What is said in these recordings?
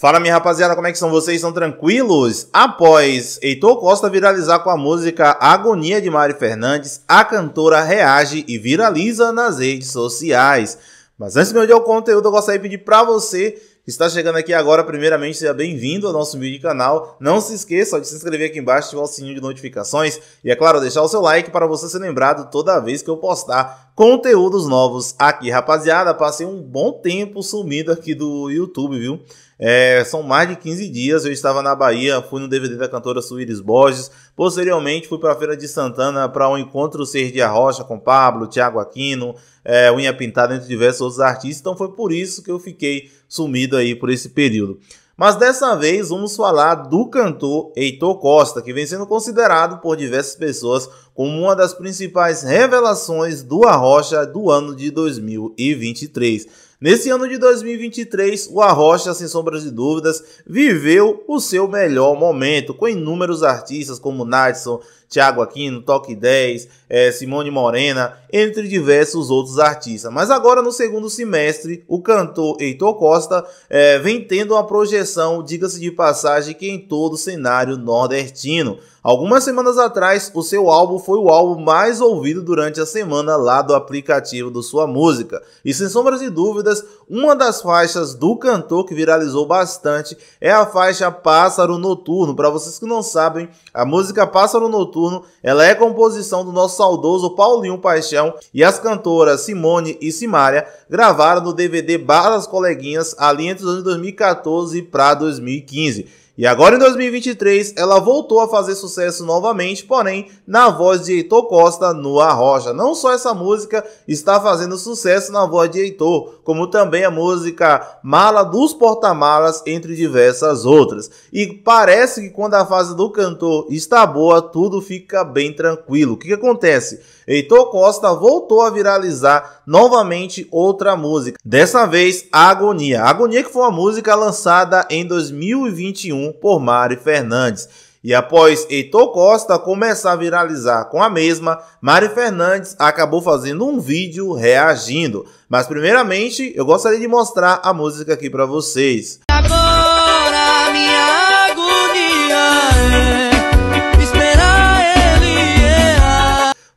Fala minha rapaziada, como é que são vocês? Estão tranquilos? Após Heitor Costa viralizar com a música Agonia de Mari Fernandes, a cantora reage e viraliza nas redes sociais. Mas antes de eu ir ao conteúdo, eu gostaria de pedir para você que está chegando aqui agora, primeiramente, seja bem-vindo ao nosso vídeo canal. Não se esqueça de se inscrever aqui embaixo, ativar o sininho de notificações e, é claro, deixar o seu like para você ser lembrado toda vez que eu postar conteúdos novos aqui. Rapaziada, passei um bom tempo sumido aqui do YouTube, viu? É, são mais de 15 dias, eu estava na Bahia, fui no DVD da cantora Suíris Borges, posteriormente fui para a Feira de Santana para um encontro Serdia Rocha com Pablo, Tiago Aquino, é, Unha Pintada, entre diversos outros artistas, então foi por isso que eu fiquei sumido aí por esse período. Mas dessa vez vamos falar do cantor Heitor Costa, que vem sendo considerado por diversas pessoas como uma das principais revelações do Arrocha do ano de 2023. Nesse ano de 2023, o Arrocha, sem sombras de dúvidas, viveu o seu melhor momento, com inúmeros artistas como Natson, Tiago Aquino, Toque 10, é, Simone Morena, entre diversos outros artistas. Mas agora, no segundo semestre, o cantor Heitor Costa é, vem tendo uma projeção, diga-se de passagem, que em todo o cenário nordestino. Algumas semanas atrás, o seu álbum foi o álbum mais ouvido durante a semana lá do aplicativo do Sua Música. E sem sombras de dúvidas, uma das faixas do cantor que viralizou bastante é a faixa Pássaro Noturno. Para vocês que não sabem, a música Pássaro Noturno, ela é composição do nosso saudoso Paulinho Paixão e as cantoras Simone e Simária gravaram no DVD Barra das Coleguinhas ali entre os anos 2014 para 2015. E agora em 2023, ela voltou a fazer sucesso novamente, porém na voz de Heitor Costa no Arrocha. Não só essa música está fazendo sucesso na voz de Heitor, como também a música Mala dos Porta-Malas, entre diversas outras. E parece que quando a fase do cantor está boa, tudo fica bem tranquilo. O que, que acontece? Heitor Costa voltou a viralizar novamente outra música, dessa vez Agonia. Agonia que foi uma música lançada em 2021 por Mari Fernandes. E após Heitor Costa começar a viralizar com a mesma, Mari Fernandes acabou fazendo um vídeo reagindo. Mas primeiramente, eu gostaria de mostrar a música aqui para vocês. Agora minha agonia é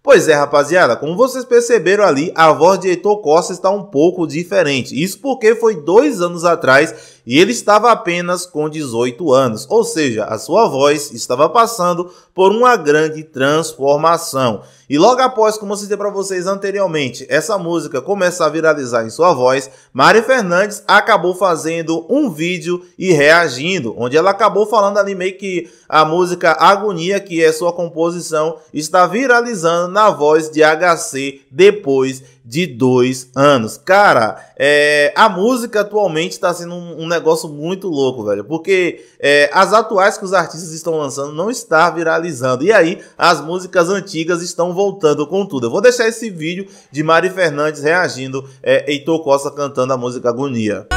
Pois é, rapaziada, como vocês perceberam ali, a voz de Heitor Costa está um pouco diferente. Isso porque foi dois anos atrás e ele estava apenas com 18 anos, ou seja, a sua voz estava passando por uma grande transformação. E logo após, como eu citei para vocês anteriormente, essa música começa a viralizar em sua voz, Mari Fernandes acabou fazendo um vídeo e reagindo, onde ela acabou falando ali meio que a música Agonia, que é sua composição, está viralizando na voz de HC depois de dois anos. Cara, é, a música atualmente está sendo um, um, negócio muito louco, velho. Porque é, as atuais que os artistas estão lançando não está viralizando. E aí, as músicas antigas estão voltando com tudo. Eu vou deixar esse vídeo de Mari Fernandes reagindo, é, Heitor Costa cantando a música Agonia.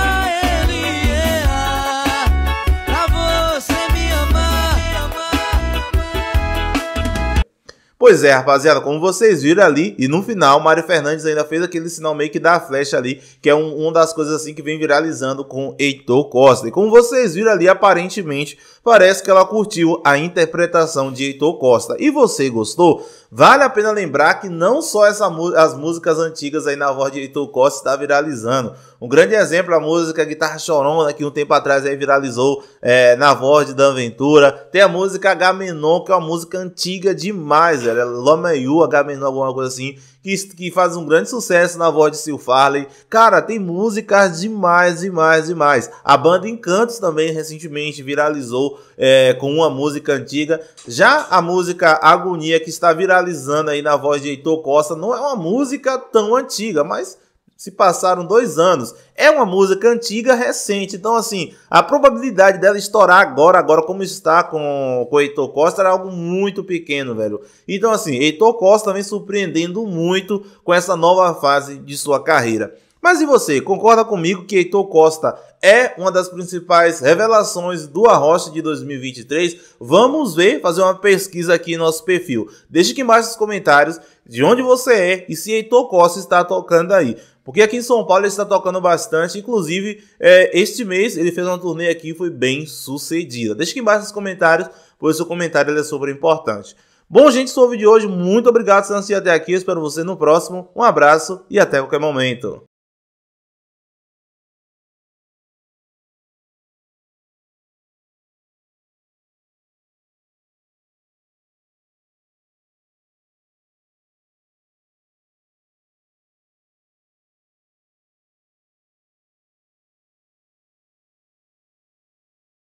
Pois é, rapaziada, como vocês viram ali, e no final, Mário Fernandes ainda fez aquele sinal meio que da flecha ali, que é um, uma das coisas assim que vem viralizando com Heitor Costa. E como vocês viram ali, aparentemente, parece que ela curtiu a interpretação de Heitor Costa. E você gostou? Vale a pena lembrar que não só essa, as músicas antigas aí na voz de Heitor Costa está viralizando. Um grande exemplo é a música Guitarra Chorona, que um tempo atrás aí viralizou é, na voz de Dan Ventura. Tem a música H Menon, que é uma música antiga demais era é Lomayu, H menor, alguma coisa assim, que, que faz um grande sucesso na voz de Sil Farley. Cara, tem músicas demais, demais, demais. A banda Encantos também recentemente viralizou é, com uma música antiga. Já a música Agonia, que está viralizando aí na voz de Heitor Costa, não é uma música tão antiga, mas se passaram dois anos. É uma música antiga, recente. Então, assim, a probabilidade dela estourar agora, agora como está com, com o Heitor Costa, era algo muito pequeno, velho. Então, assim, Heitor Costa vem surpreendendo muito com essa nova fase de sua carreira. Mas e você, concorda comigo que Heitor Costa é uma das principais revelações do Arrocha de 2023? Vamos ver, fazer uma pesquisa aqui no nosso perfil. Deixe aqui embaixo nos comentários de onde você é e se Heitor Costa está tocando aí. Porque aqui em São Paulo ele está tocando bastante. Inclusive, é, este mês ele fez uma turnê aqui e foi bem sucedida. Deixa aqui embaixo nos comentários, pois seu comentário é super importante. Bom, gente, sou foi o vídeo de hoje. Muito obrigado por assistir até aqui. Eu espero você no próximo. Um abraço e até qualquer momento.